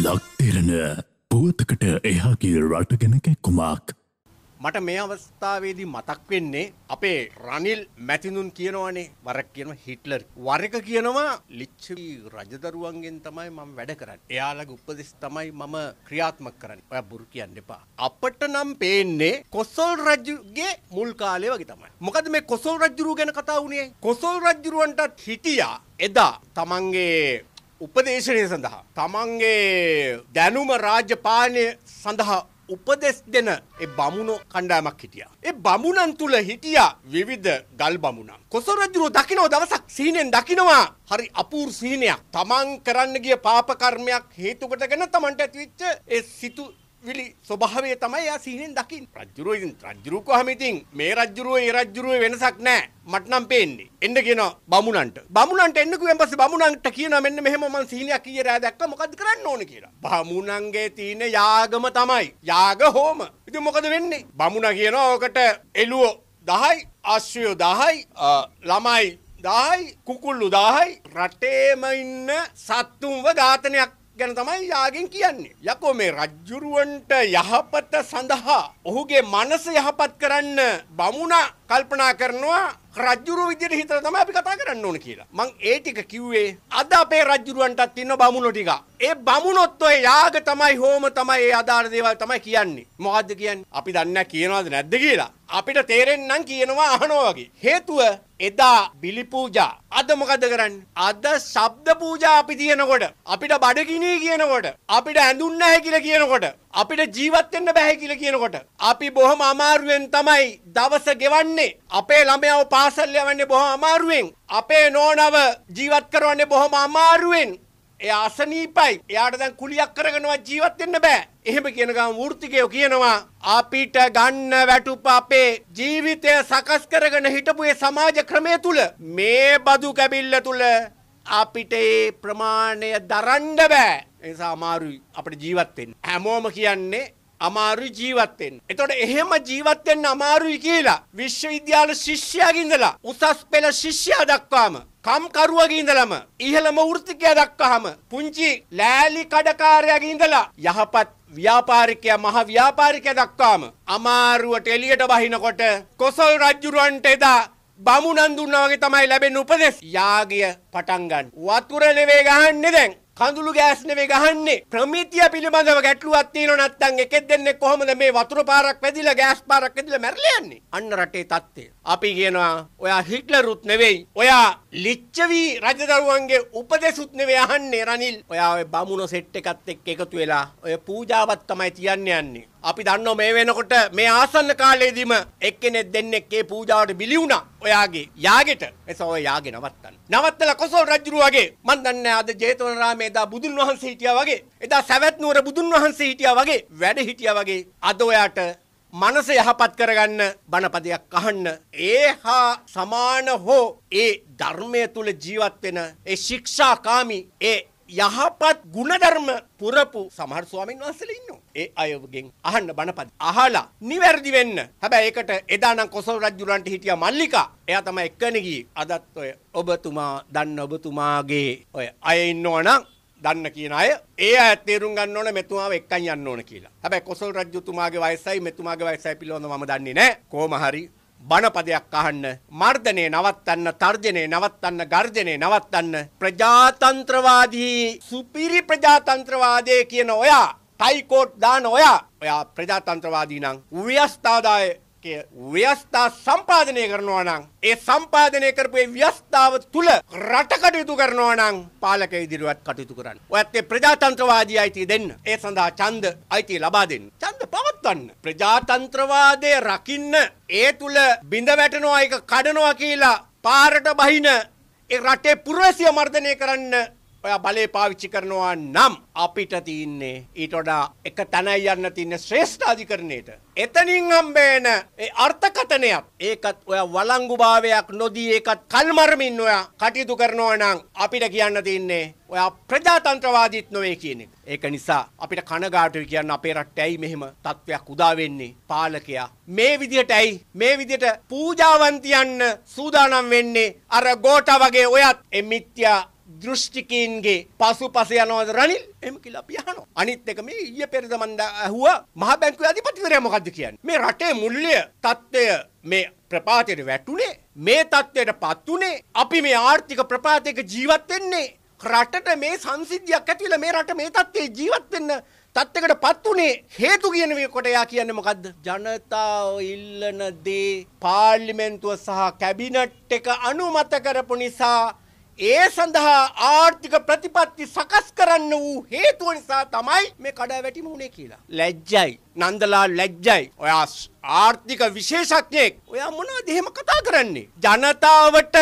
ලක්තෙරණ පුවතකට එහාගේ රටගෙන කැක්කුමක්. මට මේ අවස්ථාවේදී මතක් වෙන්නේ අපේ රනිල් මැතිනුන් කියනවනේ වරක් කියනවා හිට්ලර්. වර එක කියනවා ලිච්ඡවි රජදරුවන්ගෙන් තමයි මම වැඩ කරන්නේ. එයාලගේ උපදෙස් තමයි මම ක්‍රියාත්මක කරන්නේ. ඔයා බොරු කියන්න එපා. අපට නම් පේන්නේ කොසල් රජුගේ මුල් කාලේ වගේ තමයි. මොකද මේ කොසල් රජුරුව ගැන කතා වුණේ? කොසල් රජුරවන්ටත් හිටියා එදා තමන්ගේ උපදේශනය සඳහා තමන්ගේ දැනුම රාජ්‍යපාලනය සඳහා උපදෙස් දෙන ඒ බමුණු කණ්ඩායමක් හිටියා. ඒ බමුණන් තුල හිටියා විවිධ ගල් බමුණන්. කොසොල් රජුව දකින්න දවසක් සීනෙන් දකින්නවා. හරි අපූර්ව සීනයක්. තමන් කරන්න ගිය පාප කර්මයක් හේතු කොටගෙන තමන්ට ඇතිවෙච්ච ඒ සිතු විලි ස්වභාවය තමයි යා සිහිනෙන් දකින්. රජ්ජුරුව ඉතින් රජ්ජුරුව කොහම ඉතින් මේ රජ්ජුරුව ඒ රජ්ජුරුව වෙනසක් නැහැ. මට නම් පේන්නේ. එන්න කියනවා බමුණන්ට. බමුණන්ට එන්න කිව්වෙන් පස්සේ බමුණන්ට කියනවා මෙන්න මෙහෙම මං සිහිනයක් ඊයේ රෑ දැක්කා මොකද්ද කරන්න ඕන කියලා. බමුණන්ගේ තියෙන යාගම තමයි. යාග හෝම. ඉතින් මොකද වෙන්නේ? බමුණා කියනවා ඔකට එළුව 10යි, අශ්වය 10යි, ළමයි දායි කුකුල්ලු දායි රටේම ඉන්න සත්තුන්ව ඝාතනයක් ගැන තමයි යාගෙන් කියන්නේ. යකෝ මේ රජ්ජුරුවන්ට යහපත සඳහා ඔහුගේ මනස යහපත් කරන්න බමුණ කල්පනා කරනවා රජ්ජුරුව විදියට හිතලා තමයි අපි කතා කරන්න ඕන කියලා. මං ඒ ටික කිව්වේ අද අපේ රජ්ජුරුවන්ටත් ඉන්න බමුණෝ ටික. ඒ බමුණොත් ඔය යාග තමයි හෝම තමයි ඒ අදාළ දේවල් තමයි කියන්නේ. මොකද්ද කියන්නේ? අපි දන්නේ කියනවද නැද්ද කියලා. අපිට තේරෙන්නේ නම් කියනවා අහනවා වගේ. හේතුව එදා බිලි පූජා. අද මොකද කරන්නේ? අද ශබ්ද පූජා අපි තියනකොට අපිට බඩගිනි කියනකොට අපිට ඇඳුන් නැහැ කියලා කියනකොට අපිට ජීවත් වෙන්න බෑ කියලා කියනකොට අපි බොහොම අමාරුවෙන් තමයි දවස ගෙවන්නේ. අපේ ළමයව පාසල් යවන්නේ බොහොම අමාරුවෙන්. අපේ නෝනව ජීවත් කරවන්නේ බොහොම අමාරුවෙන්. එයා අසනීපයි. එයාට දැන් කුලියක් කරගෙනව ජීවත් වෙන්න බෑ. එහෙම කියන ගම වෘත්තිකයෝ කියනවා අපිට ගන්න වැටුප අපේ ජීවිතය සකස් කරගෙන හිටපු ඒ සමාජ ක්‍රමය තුල මේ බදු කැබිල්ල තුල අපිට ඒ ප්‍රමාණය දරන්න බෑ. ඒ නිසා අමාරුයි අපිට ජීවත් වෙන්න. හැමෝම කියන්නේ අමාරු ජීවත්වෙන්. එතොට එහෙම ජීවත්වෙන් අමාරුයි කියලා. විශ්වවිද්‍යාල ශිෂ්‍යයගින්දලා උසස් පෙළ ශිෂ්‍යයා දක්වාම. කම්කරුවගින්දලම ඉහළම ෘතිකය දක්කහම. පුංචි ලෑලි කඩකාරයගින්දලා යහපත් ව්‍යාපාරිකය මහ ව්‍යාපාරිකය දක්වාම. අමාරුවට එලියට බහිනකොට කොසල් රජ්ජුරුවන්ට එදා බමුණන්දුන්නා වගේ තමයි ලැබෙන උපදෙස්. යාගය පටන් ගන්න. වතුර නෙවෙයි ගහන්නේ දැන්. කඳුළු ගෑස් නෙවෙයි ගහන්නේ ප්‍රමිතිය පිළිබඳව ගැටලුවක් තියෙනවා නැත්නම් එකෙක් දෙන්නේ කොහොමද මේ වතුර පාරක් වැදිලා ගෑස් පාරක් වැදිලා මැරලා යන්නේ අන්න රටේ தත්ත්වය අපි කියනවා ඔයා හිට්ලරුත් නෙවෙයි ඔයා ලිච්ඡවී රජදරුවන්ගේ උපදෙසුත් නෙවෙයි අහන්නේ රනිල්. ඔයා ඔය බමුණු සෙට් එකත් එක්ක එකතු වෙලා ඔය පූජාවත් තමයි තියන්න යන්නේ. අපි දන්නෝ මේ වෙනකොට මේ ආසන්න කාලයේදීම එක්කෙනෙක් දෙන්නෙක් ඒ පූජාවට බිලි වුණා. ඔයාගේ යාගෙට. එසෝ ඔය යාගෙ නවත්තන්න. නවත්තලා කොසල් රජු වගේ මන් දන්නේ අද ජේතවනාරාමේ දා බුදුන් වහන්සේ හිටියා වගේ. එදා සවැත් නුවර බුදුන් වහන්සේ හිටියා වගේ වැඩ හිටියා වගේ අද ඔයාට මනස යහපත් කරගන්න බණපදයක් අහන්න ඒ හා සමාන හෝ ඒ ධර්මය තුළ ජීවත් වෙන ඒ ශික්ෂාකාමි ඒ යහපත් ගුණධර්ම පුරපු සමහර ස්වාමීන් වහන්සේලා ඉන්නවා. ඒ අයගෙන් අහන්න බණපද. අහලා නිවැරදි වෙන්න. හැබැයි ඒකට එදා නම් කොසල් රජුලන්ට හිටියා මල්ලිකා. එයා තමයි එක්කෙනෙක් ගියේ. අදත් ඔය ඔබතුමා දන්න ඔබතුමාගේ ඔය අය ඉන්නවනම් දන්න කියන අය ඒ අය තේරුම් ගන්න ඕන මෙතුමාව එක්කන් යන්න ඕන කියලා. හැබැයි කොසල් රජතුමාගේ වයසයි මෙතුමාගේ වයසයි පිළිබඳව මම දන්නේ නැහැ. කොහොම හරි බණපදයක් අහන්න මර්ධනය නවත්තන්න තර්ජනය නවත්තන්න ගර්ජනය නවත්තන්න ප්‍රජාතන්ත්‍රවාදී සුපිරි ප්‍රජාතන්ත්‍රවාදය කියන ඔයා ටයිකෝට් දාන ඔයා ඔයා ප්‍රජාතන්ත්‍රවාදී නම් ව්‍යස්ථාදාය ශක්තිය ව්‍යස්ථා සම්පාදනය කරනවා නම් ඒ සම්පාදනය කරපු ඒ ව්‍යස්ථාව තුල රට කටයුතු කරනවා නම් පාලක ඉදිරියට කටයුතු කරන්න. ඔයත් ඒ ප්‍රජාතන්ත්‍රවාදී අයිතිය දෙන්න. ඒ සඳහා ඡන්ද අයිතිය ලබා දෙන්න. ඡන්ද පවත්වන්න. ප්‍රජාතන්ත්‍රවාදය රකින්න ඒ තුල බිඳ වැටෙනවා ඒක කඩනවා කියලා පාරට බහින ඒ රටේ පුරවැසිය මර්ධනය කරන්න ඔයා බලය පාවිච්චි කරනවා නම් අපිට තියන්නේ ඊට වඩා එක තැනයි යන්න තියන්න ශ්‍රේෂ්ඨාධිකරණයට. එතනින් හම්බේන ඒ අර්ථකතනයක් ඒකත් ඔය වලංගුභාවයක් නොදී ඒකත් කල්මරමින් ඔයා කටයුතු කරනවා නම් අපිට කියන්න තියන්නේ ඔයා ප්‍රජාතන්ත්‍රවාදීත් නොවේ කියන එක. ඒක නිසා අපිට කනගාටුයි කියන්න අපේ රටට ඇයි මෙහෙම තත්වයක් උදා වෙන්නේ පාලකයා මේ විදිහට ඇයි මේ විදිහට පූජාවන් තියන්න සූදානම් වෙන්නේ අර ගෝඨා වගේ ඔයත් ඒ මිත්‍යා දෘෂ්ටිකීන්ගේ පසුපස යනවද රනිල්? එහෙම කියලා අපි අහනවා. අනිත් එක මේ ඊයේ පෙරේද මම ඇහුවා මහ බැංකුවේ අධිපතිවරයා මොකද්ද කියන්නේ? මේ රටේ මුල්‍ය තත්ත්වය මේ ප්‍රපාතයට වැටුනේ මේ තත්ත්වයට පත් උනේ අපි මේ ආර්ථික ප්‍රපාතයක ජීවත් වෙන්නේ රටට මේ සංසිද්ධියක් ඇති වෙලා මේ රට මේ තත්ත්වයේ ජීවත් වෙන්න තත්ත්වයකට පත් උනේ හේතු කියන මේකට එයා කියන්නේ මොකද්ද ජනතාව ඉල්ලන දේ පාර්ලිමේන්තුව සහ කැබිනට් එක අනුමත කරපු නිසා ඒ සඳහා ආර්ථික ප්‍රතිපත්ති සකස් කරන්න වූ හේතුව නිසා තමයි මේ කඩාවැටීම වුණේ කියලා. ලැජ්ජයි. නන්දලා ලැජ්ජයි. ඔයා ආර්ථික විශේෂඥයෙක්. ඔයා මොනවද එහෙම කතා කරන්නේ? ජනතාවට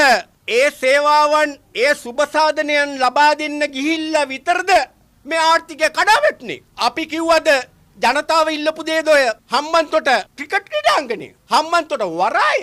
ඒ සේවාවන් ඒ සුබසාධනයන් ලබා දෙන්න ගිහිල්ලා විතරද මේ ආර්ථිකය කඩාවැටුනේ. අපි කිව්වද ජනතාව ඉල්ලපු දේද ඔය හම්බන්තොට ක්‍රිකට් ක්‍රීඩාංගණය. හම්බන්තොට වරාය.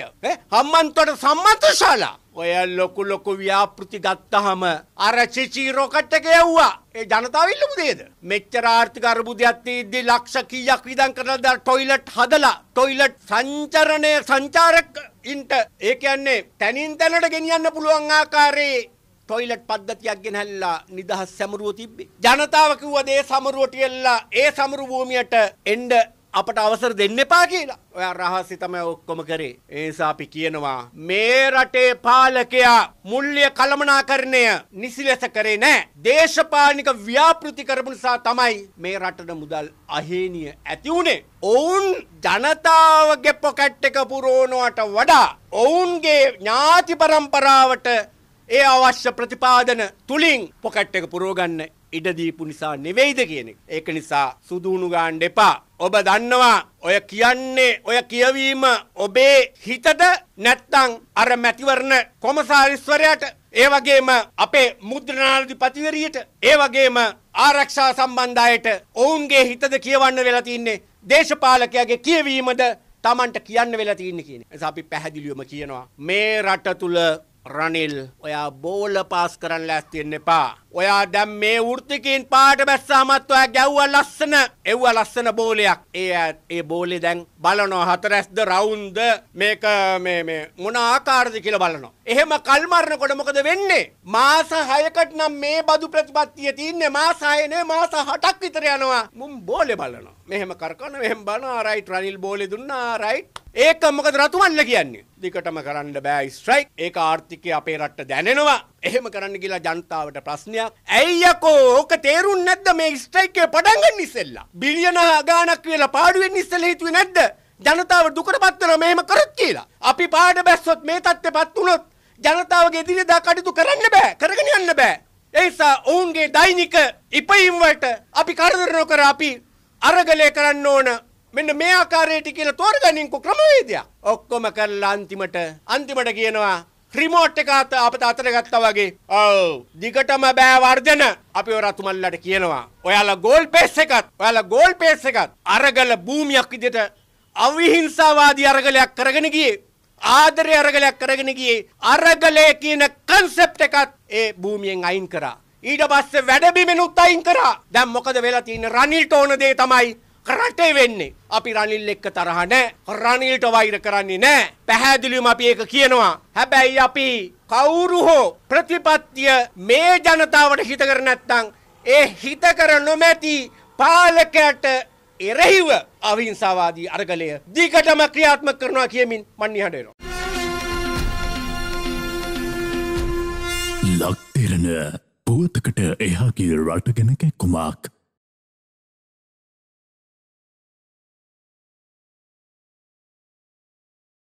හම්බන්තොට සම්මන්ත්‍රශාලා. ඔය ලොකු ලොකු ව්‍යාපෘති ගත්තහම අර චිචී රොකට් එක යවුවා. ඒ ජනතාව ඉල්ලපු දෙයද? මෙච්චර ආර්ථික අර්බුදයක් තියද්දි ලක්ෂ කීයක් විදන් කරලා ටොයිලට් හදලා ටොයිලට් සංචරණය සංචාරක ඉන්ට ඒ කියන්නේ තනින් තැනට ගෙනියන්න පුළුවන් ආකාරයේ ටොයිලට් පද්ධතියක් ගෙනහැල්ලා නිදහස් සැමරුව තිබ්බේ. ජනතාව කිව්වද ඒ සමරුවට එල්ලා ඒ සමරු භූමියට එන්න අපට අවසර දෙන්න එපා කියලා. ඔයා රහසි තමයි ඔක්කොම කරේ. ඒ නිසා අපි කියනවා මේ රටේ පාලකයා මුල්්‍ය කළමනාකරණය නිසි ලෙස කරේ නෑ. දේශපාලනික ව්‍යාපෘති කරපු නිසා තමයි මේ රටට මුදල් අහේනිය ඇති වුණේ. ඔවුන් ජනතාවගේ පොකට් එක පුරෝණුවට වඩා ඔවුන්ගේ ඥාති පරම්පරාවට ඒ අවශ්‍ය ප්‍රතිපාදන තුළින් පොකට් එක පුරෝගන්න ඉඩ දීපු නිසා නෙවෙයිද කියන එක. ඒක නිසා සුදුණු ගන්න එපා. ඔබ දන්නවා ඔය කියන්නේ ඔය කියවීම ඔබේ හිතට නැත්තං අර මැතිවරණ කොමසාරිස්වරයට ඒ වගේම අපේ මුද්‍රනාධිපතිවරියට ඒ වගේම ආරක්ෂා සම්බන්ධායට ඔවුන්ගේ හිතද කියවන්න වෙලා තින්නේ දේශපාලකයාගේ කියවීමද Tamanට කියන්න වෙලා තින්නේ කියන. එස අපි පැහැදිලිවම කියනවා මේ රට තුල රනිල් ඔයා බෝල පාස් කරන්න ලැස්තියෙන් එපා. ඔයා දැම් මේ ෘතිකින් පාට බැස්සාමත් ඔයා ගැව්ව ලස්සන එව්ව ලස්සන බෝලයක්. ඒ ඒ බෝලි දැන් බලනෝ හතරැස්ද රවුන්ද මේක මොන ආකාරද කියල බලනවා. එහෙම කල්මරණ කොට මොකද වෙන්නේ. මාස හයකට නම් මේ බදු ප්‍රතිපත්තිය තියන්නේ මාසායනය මාස හටක් විතර යනවා මුම් බෝලෙ බලනවා. මෙහෙම කරකන මෙහෙම බන රයිට් රනිල් බෝලි දුන්නා රයිට්. ඒක මොකද රතුමල්ල කියන්නේ. දිකටම කරන්න බෑ ස්ට්‍රයික්. ඒක ආර්ථිකය අපේ රටට දැනෙනවා. එහෙම කරන්න කියලා ජනතාවට ප්‍රශ්නයක්. ඇයි යකෝ ඕක තේරුන්නේ නැද්ද මේ ස්ට්‍රයික් එක පටන් ගන්න ඉස්සෙල්ලා? බිලියන ගාණක් කියලා පාඩු වෙන්න ඉස්සෙල්ලා හිතුවේ නැද්ද? ජනතාව දුකටපත් කරන මෙහෙම කරොත් කියලා. අපි පාඩ බැස්සොත් මේ තත්ත්වෙපත් වුණොත් ජනතාවගේ එදිනෙදා කටයුතු කරන්න බෑ. කරගෙන යන්න බෑ. ඒ නිසා ඔවුන්ගේ දෛනික ඉපයීම් වලට අපි කරදර නොකර අපි අරගලය කරන්න ඕන. මෙන්න මේ ආකාරයට කියලා තෝරගනින්කෝ ක්‍රමවේදයක්. ඔක්කොම කරලා අන්තිමට අන්තිමට කියනවා රිමෝට් එක අපිට අතට ගත්තා වගේ. ඔව්. දිගටම බෑ වර්ධන. අපි ඔය රතුමල්ලට කියනවා. ඔයාලා ගෝල් පේස් එකත්, ඔයාලා ගෝල් පේස් එකත් අරගල භූමියක් විදිහට අවිහිංසාවාදී අරගලයක් කරගෙන ගියේ. ආදරය අරගලයක් කරගෙන ගියේ. අරගලය කියන concept එකත් ඒ භූමියෙන් අයින් කරා. ඊට පස්සේ වැඩබිමෙනුත් අයින් කරා. දැන් මොකද වෙලා තියෙන්නේ? රනිල්ට ඕන දේ තමයි රටේ වෙන්නේ. අපි රනිල් එක්ක තරහ නැහැ. රනිල්ට වෛර කරන්නේ නැහැ. පැහැදිලිවම අපි ඒක කියනවා. හැබැයි අපි කවුරු හෝ ප්‍රතිපත්තිය මේ ජනතාවට හිත කර නැත්නම් ඒ හිත කර නොමැති පාලකයට එරෙහිව අවිංසාවාදී අරගලය දිගටම ක්‍රියාත්මක කරනවා කියමින් මන් නිහඬ වෙනවා. ලක්තිරණ පුවතකට එහා ගිය රට ගැන කැක්කුමක්